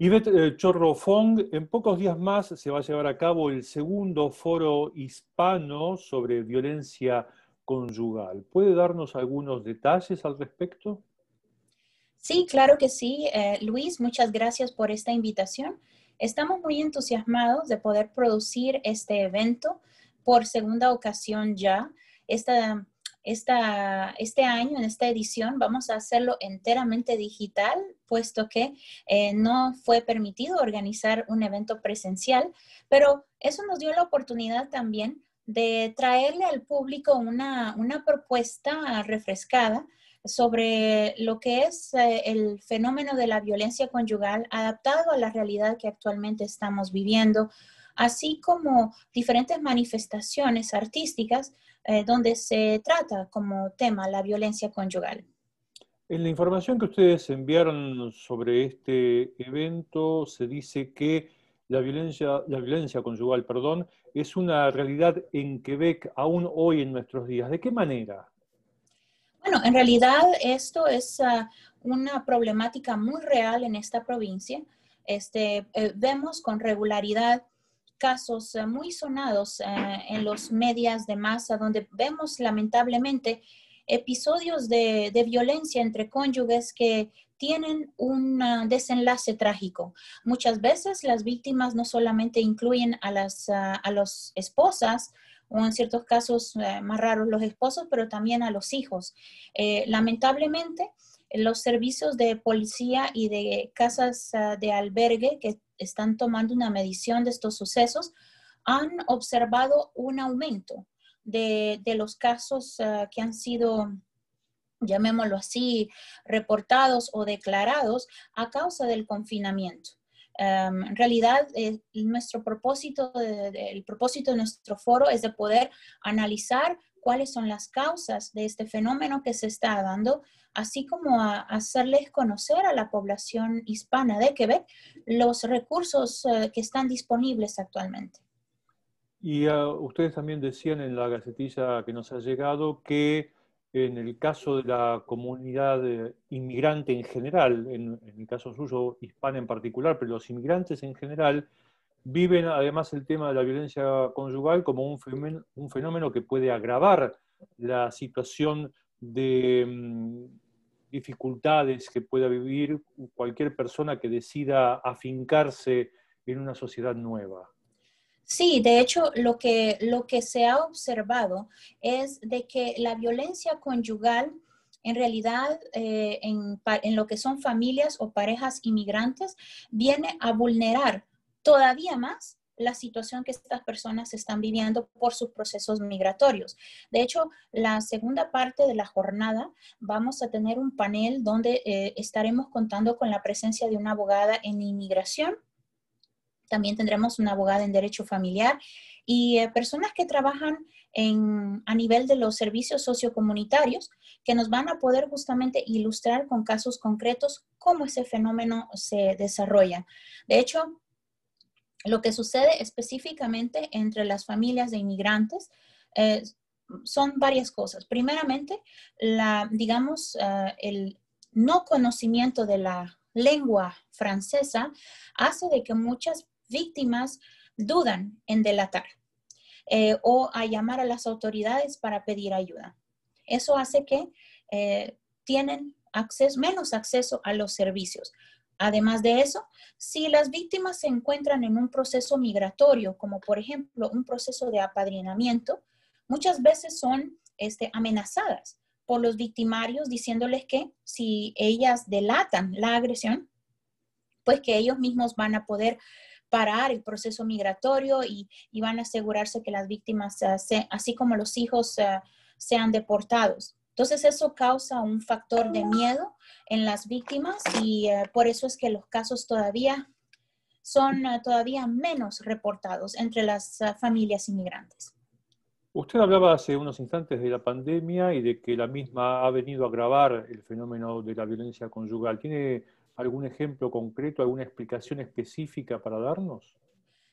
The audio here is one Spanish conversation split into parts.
Ivette eh, Chorrofong, en pocos días más se va a llevar a cabo el segundo foro hispano sobre violencia conyugal. ¿Puede darnos algunos detalles al respecto? Sí, claro que sí. Eh, Luis, muchas gracias por esta invitación. Estamos muy entusiasmados de poder producir este evento por segunda ocasión ya. Esta, esta, este año, en esta edición, vamos a hacerlo enteramente digital puesto que eh, no fue permitido organizar un evento presencial, pero eso nos dio la oportunidad también de traerle al público una, propuesta refrescada sobre lo que es eh, el fenómeno de la violencia conyugal adaptado a la realidad que actualmente estamos viviendo, así como diferentes manifestaciones artísticas eh, donde se trata como tema la violencia conyugal. En la información que ustedes enviaron sobre este evento se dice que la violencia, la violencia conyugal perdón, es una realidad en Quebec aún hoy en nuestros días. ¿De qué manera? Bueno, en realidad esto es ah, una problemática muy real en esta provincia. Este, eh, vemos con regularidad casos eh, muy sonados eh, en los medias de masa, donde vemos lamentablemente episodios de, de violencia entre cónyuges que tienen un ah, desenlace trágico. Muchas veces las víctimas no solamente incluyen a las, ah, esposas, o en ciertos casos eh, más raros los esposos, pero también a los hijos. Eh, lamentablemente, los servicios de policía y de casas ah, de albergue que están tomando una medición de estos sucesos han observado un aumento de, los casos ah, que han sido llamémoslo así, reportados o declarados a causa del confinamiento. Em, en realidad, eh, nuestro propósito, el propósito de nuestro foro es de poder analizar cuáles son las causas de este fenómeno que se está dando, así como hacerles conocer a la población hispana de Quebec los recursos eh, que están disponibles actualmente. Y ah, ustedes también decían en la gacetilla que nos ha llegado que en el caso de la comunidad eh, inmigrante en general, en, el caso suyo hispana en particular, pero los inmigrantes en general, viven además el tema de la violencia conyugal como un fenómeno, que puede agravar la situación de mm, dificultades que pueda vivir cualquier persona que decida afincarse en una sociedad nueva. Sí, de hecho, lo que, lo que se ha observado es de que la violencia conyugal, en realidad, eh, en, lo que son familias o parejas inmigrantes, viene a vulnerar todavía más la situación que estas personas están viviendo por sus procesos migratorios. De hecho, la segunda parte de la jornada vamos a tener un panel donde eh, estaremos contando con la presencia de una abogada en inmigración también tendremos una abogada en derecho familiar y eh, personas que trabajan en, a nivel de los servicios sociocomunitarios que nos van a poder justamente ilustrar con casos concretos cómo ese fenómeno se desarrolla. De hecho, lo que sucede específicamente entre las familias de inmigrantes eh, son varias cosas. Primeramente, la, digamos, eh, el no conocimiento de la lengua francesa hace de que muchas víctimas dudan en delatar eh, o a llamar a las autoridades para pedir ayuda. Eso hace que eh, tienen menos acceso a los servicios. Además de eso, si las víctimas se encuentran en un proceso migratorio, como por ejemplo un proceso de apadrinamiento, muchas veces son este, amenazadas por los victimarios diciéndoles que si ellas delatan la agresión, pues que ellos mismos van a poder parar el proceso migratorio y, van a asegurarse que las víctimas, ah, así como los hijos, ah, sean deportados. Entonces eso causa un factor de miedo en las víctimas y eh, por eso es que los casos todavía son ah, todavía menos reportados entre las familias inmigrantes. Usted hablaba hace unos instantes de la pandemia y de que la misma ha venido a agravar el fenómeno de la violencia conyugal. ¿Tiene algún ejemplo concreto, alguna explicación específica para darnos?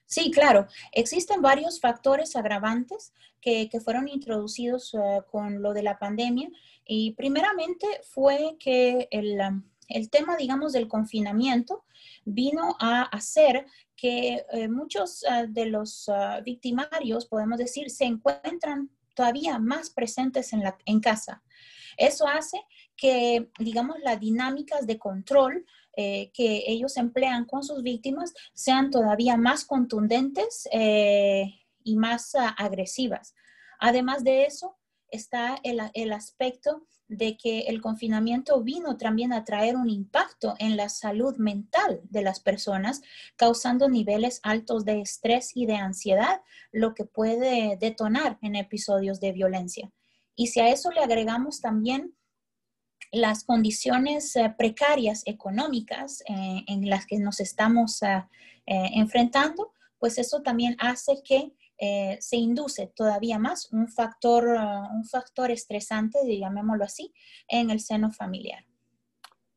Sí, claro. Existen varios factores agravantes que, fueron introducidos eh, con lo de la pandemia. Y primeramente fue que el, tema, digamos, del confinamiento vino a hacer que eh, muchos eh, de los victimarios, podemos decir, se encuentran todavía más presentes en, la, en casa. Eso hace que, digamos, las dinámicas de control eh, que ellos emplean con sus víctimas sean todavía más contundentes eh, y más ah, agresivas. Además de eso, está el, el, aspecto de que el confinamiento vino también a traer un impacto en la salud mental de las personas, causando niveles altos de estrés y de ansiedad, lo que puede detonar en episodios de violencia. Y si a eso le agregamos también las condiciones eh, precarias económicas eh, en las que nos estamos eh, enfrentando, pues eso también hace que se induce todavía más un factor, un factor estresante, llamémoslo así, en el seno familiar.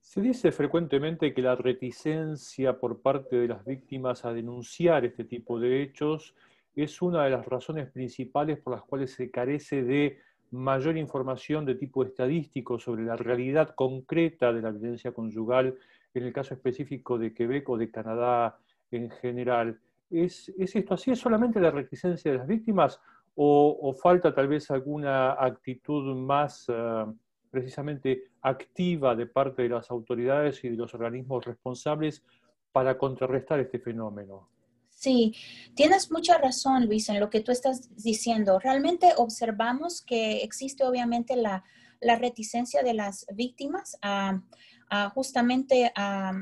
Se dice frecuentemente que la reticencia por parte de las víctimas a denunciar este tipo de hechos es una de las razones principales por las cuales se carece de mayor información de tipo estadístico sobre la realidad concreta de la violencia conyugal en el caso específico de Quebec o de Canadá en general. ¿Es, esto así? ¿Es solamente la reticencia de las víctimas o, falta tal vez alguna actitud más eh, precisamente activa de parte de las autoridades y de los organismos responsables para contrarrestar este fenómeno? Sí, tienes mucha razón, Luis, en lo que tú estás diciendo. Realmente observamos que existe obviamente la, reticencia de las víctimas a, justamente a,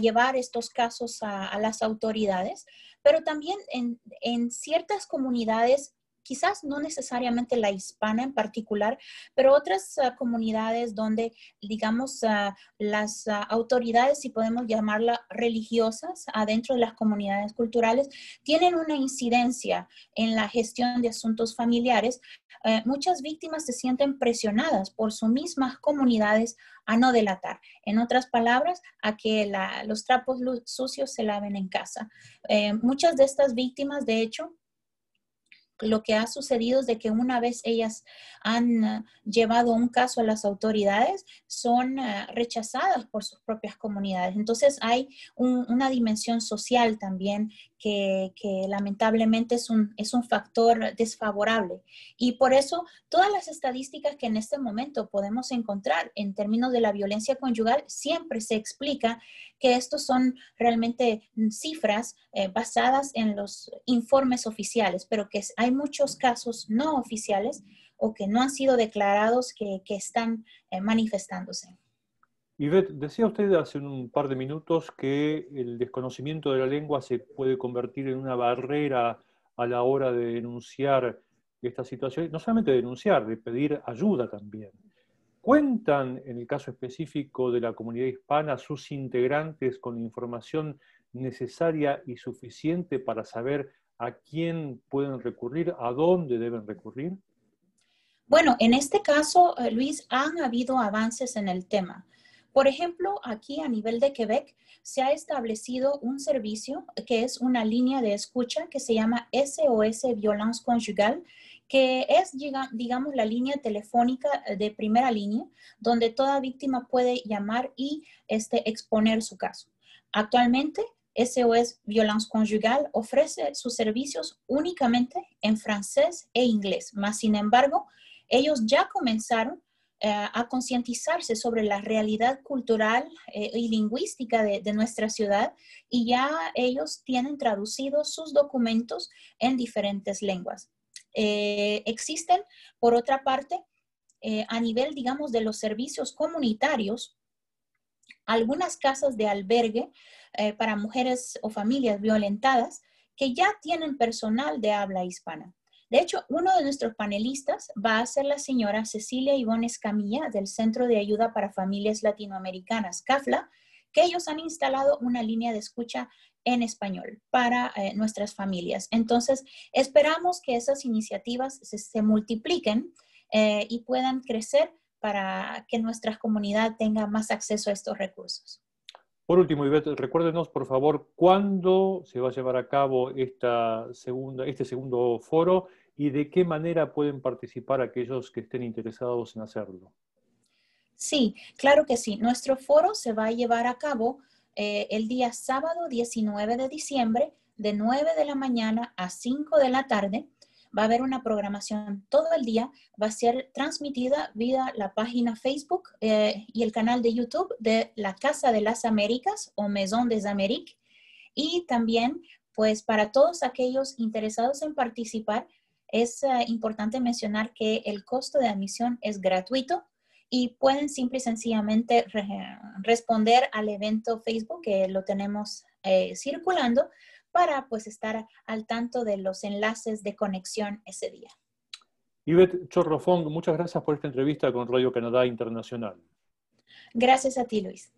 llevar estos casos a, las autoridades, pero también en, en ciertas comunidades quizás no necesariamente la hispana en particular, pero otras ah, comunidades donde, digamos, ah, las ah, autoridades, si podemos llamarlas religiosas, adentro de las comunidades culturales, tienen una incidencia en la gestión de asuntos familiares. Eh, muchas víctimas se sienten presionadas por sus mismas comunidades a no delatar. En otras palabras, a que los trapos sucios se laven en casa. Eh, muchas de estas víctimas, de hecho, lo que ha sucedido es de que una vez ellas han eh, llevado un caso a las autoridades, son eh, rechazadas por sus propias comunidades. Entonces hay una dimensión social también que, lamentablemente es un, es un factor desfavorable. Y por eso todas las estadísticas que en este momento podemos encontrar en términos de la violencia conyugal, siempre se explica que estos son realmente mm, cifras eh, basadas en los informes oficiales, pero que hay hay muchos casos no oficiales o que no han sido declarados que, están eh, manifestándose. Yvette, decía usted hace un par de minutos que el desconocimiento de la lengua se puede convertir en una barrera a la hora de denunciar esta situación, no solamente denunciar, de pedir ayuda también. ¿Cuentan, en el caso específico de la comunidad hispana, sus integrantes con información necesaria y suficiente para saber a quién pueden recurrir, a dónde deben recurrir? Bueno, en este caso, eh, Luis, han habido avances en el tema. Por ejemplo, aquí a nivel de Quebec se ha establecido un servicio que es una línea de escucha que se llama SOS Violence Conjugal, que es, digamos, la línea telefónica eh, de primera línea, donde toda víctima puede llamar y este, exponer su caso. Actualmente SOS Violence Conjugal ofrece sus servicios únicamente en francés e inglés, mas sin embargo, ellos ya comenzaron eh, a concientizarse sobre la realidad cultural eh, y lingüística de, nuestra ciudad y ya ellos tienen traducidos sus documentos en diferentes lenguas. Eh, existen, por otra parte, a nivel, digamos, de los servicios comunitarios, algunas casas de albergue eh, para mujeres o familias violentadas que ya tienen personal de habla hispana. De hecho, uno de nuestros panelistas va a ser la señora Cecilia Ivonne Camilla del Centro de Ayuda para Familias Latinoamericanas, CAFLA, que ellos han instalado una línea de escucha en español para eh, nuestras familias. Entonces, esperamos que esas iniciativas se, multipliquen eh, y puedan crecer para que nuestra comunidad tenga más acceso a estos recursos. Por último, Ivette, recuérdenos, por favor, cuándo se va a llevar a cabo esta segunda, este segundo foro y de qué manera pueden participar aquellos que estén interesados en hacerlo. Sí, claro que sí. Nuestro foro se va a llevar a cabo eh, el día sábado 19 de diciembre de 9 de la mañana a 5 de la tarde va a haber una programación todo el día, va a ser transmitida vía la página Facebook eh, y el canal de YouTube de la Casa de las Américas o Maison des Amériques. Y también, pues para todos aquellos interesados en participar, es eh, importante mencionar que el costo de admisión es gratuito y pueden simple y sencillamente responder al evento Facebook que lo tenemos eh, circulando para pues estar al tanto de los enlaces de conexión ese día. Yvette Chorrofong, muchas gracias por esta entrevista con Radio Canadá Internacional. Gracias a ti, Luis.